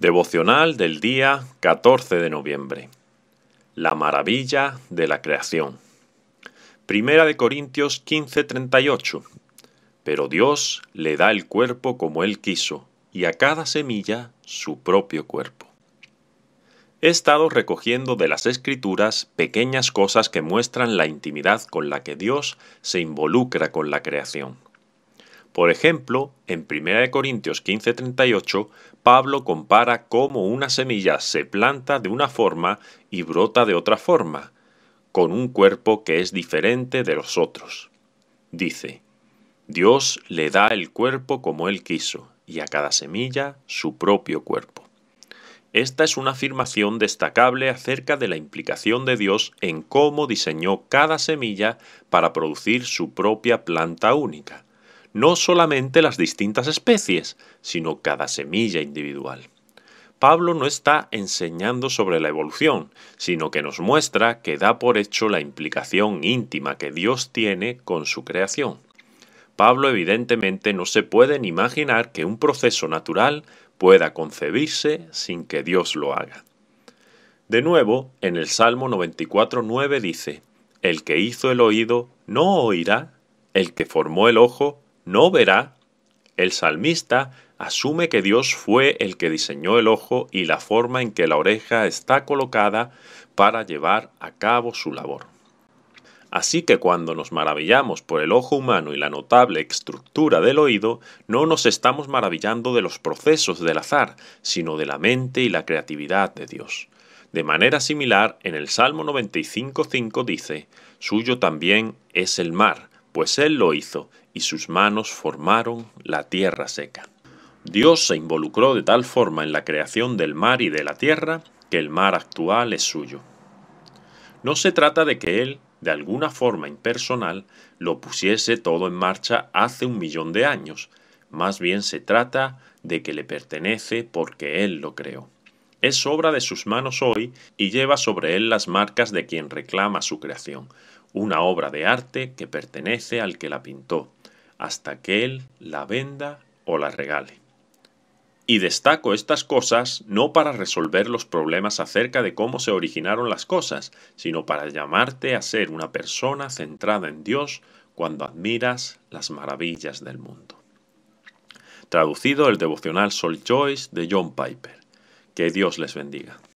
Devocional del día 14 de noviembre. La maravilla de la creación. Primera de Corintios 15:38. Pero Dios le da el cuerpo como Él quiso, y a cada semilla su propio cuerpo. He estado recogiendo de las escrituras pequeñas cosas que muestran la intimidad con la que Dios se involucra con la creación. Por ejemplo, en 1 Corintios 15:38, Pablo compara cómo una semilla se planta de una forma y brota de otra forma, con un cuerpo que es diferente de los otros. Dice, Dios le da el cuerpo como Él quiso, y a cada semilla su propio cuerpo. Esta es una afirmación destacable acerca de la implicación de Dios en cómo diseñó cada semilla para producir su propia planta única no solamente las distintas especies, sino cada semilla individual. Pablo no está enseñando sobre la evolución, sino que nos muestra que da por hecho la implicación íntima que Dios tiene con su creación. Pablo evidentemente no se puede ni imaginar que un proceso natural pueda concebirse sin que Dios lo haga. De nuevo, en el Salmo 94.9 dice, El que hizo el oído no oirá, el que formó el ojo no verá, el salmista asume que Dios fue el que diseñó el ojo y la forma en que la oreja está colocada para llevar a cabo su labor. Así que cuando nos maravillamos por el ojo humano y la notable estructura del oído, no nos estamos maravillando de los procesos del azar, sino de la mente y la creatividad de Dios. De manera similar, en el Salmo 95.5 dice, Suyo también es el mar, pues Él lo hizo, sus manos formaron la tierra seca. Dios se involucró de tal forma en la creación del mar y de la tierra que el mar actual es suyo. No se trata de que Él, de alguna forma impersonal, lo pusiese todo en marcha hace un millón de años, más bien se trata de que le pertenece porque Él lo creó. Es obra de sus manos hoy y lleva sobre él las marcas de quien reclama su creación, una obra de arte que pertenece al que la pintó, hasta que Él la venda o la regale. Y destaco estas cosas no para resolver los problemas acerca de cómo se originaron las cosas, sino para llamarte a ser una persona centrada en Dios cuando admiras las maravillas del mundo. Traducido el devocional Sol Choice de John Piper. Que Dios les bendiga.